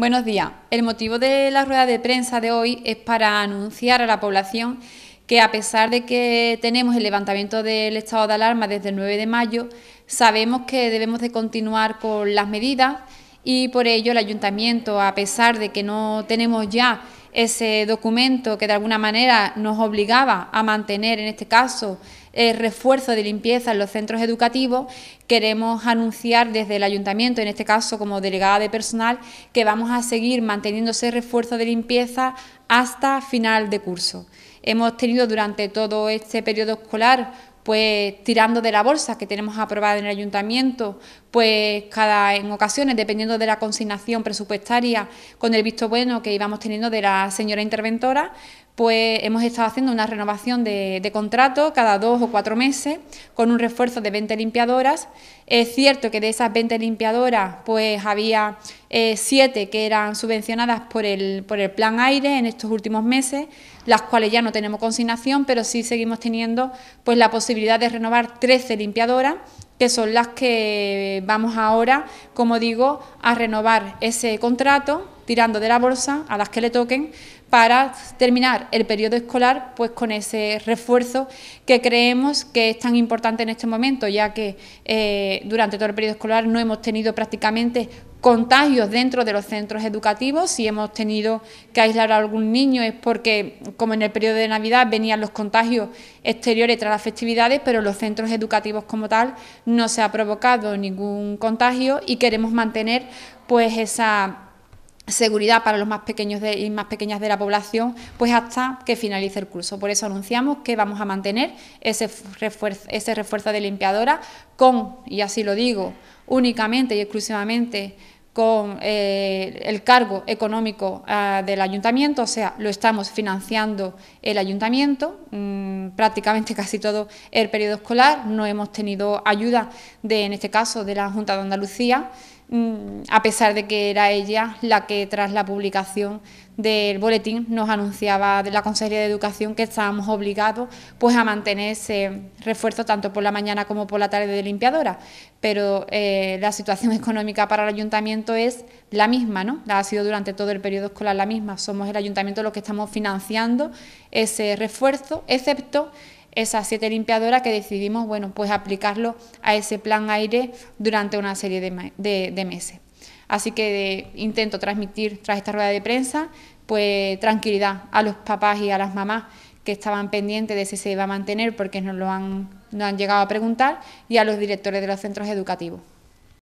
Buenos días. El motivo de la rueda de prensa de hoy es para anunciar a la población que a pesar de que tenemos el levantamiento del estado de alarma desde el 9 de mayo, sabemos que debemos de continuar con las medidas y por ello el ayuntamiento, a pesar de que no tenemos ya ese documento que de alguna manera nos obligaba a mantener, en este caso, el refuerzo de limpieza en los centros educativos, queremos anunciar desde el ayuntamiento, en este caso como delegada de personal, que vamos a seguir manteniendo ese refuerzo de limpieza hasta final de curso. Hemos tenido durante todo este periodo escolar pues tirando de la bolsa que tenemos aprobada en el ayuntamiento, pues cada en ocasiones, dependiendo de la consignación presupuestaria, con el visto bueno que íbamos teniendo de la señora interventora, pues hemos estado haciendo una renovación de, contrato cada dos o cuatro meses con un refuerzo de 20 limpiadoras. Es cierto que de esas 20 limpiadoras pues había eh, siete que eran subvencionadas por el, plan aire en estos últimos meses, las cuales ya no tenemos consignación, pero sí seguimos teniendo pues la posibilidad de renovar 13 limpiadoras que son las que vamos ahora, como digo, a renovar ese contrato tirando de la bolsa a las que le toquen para terminar el periodo escolar pues con ese refuerzo que creemos que es tan importante en este momento, ya que eh, durante todo el periodo escolar no hemos tenido prácticamente contagios dentro de los centros educativos. Si hemos tenido que aislar a algún niño es porque, como en el periodo de Navidad, venían los contagios exteriores tras las festividades, pero en los centros educativos como tal no se ha provocado ningún contagio y queremos mantener pues esa seguridad para los más pequeños y más pequeñas de la población, pues hasta que finalice el curso. Por eso anunciamos que vamos a mantener ese refuerzo, ese refuerzo de limpiadora con, y así lo digo, únicamente y exclusivamente con eh, el cargo económico ah, del ayuntamiento, o sea, lo estamos financiando el ayuntamiento mm, prácticamente casi todo el periodo escolar, no hemos tenido ayuda de, en este caso, de la Junta de Andalucía, Mm, a pesar de que era ella la que tras la publicación del boletín nos anunciaba de la Consejería de Educación que estábamos obligados pues a mantener ese refuerzo tanto por la mañana como por la tarde de limpiadora, pero eh, la situación económica para el ayuntamiento es la misma, ¿no? Ha sido durante todo el periodo escolar la misma, somos el ayuntamiento los que estamos financiando ese refuerzo, excepto esas siete limpiadoras que decidimos bueno, pues aplicarlo a ese plan aire durante una serie de, meses. Así que eh, intento transmitir tras esta rueda de prensa pues tranquilidad a los papás y a las mamás que estaban pendientes de si se iba a mantener porque nos lo han llegado a preguntar y a los directores de los centros educativos.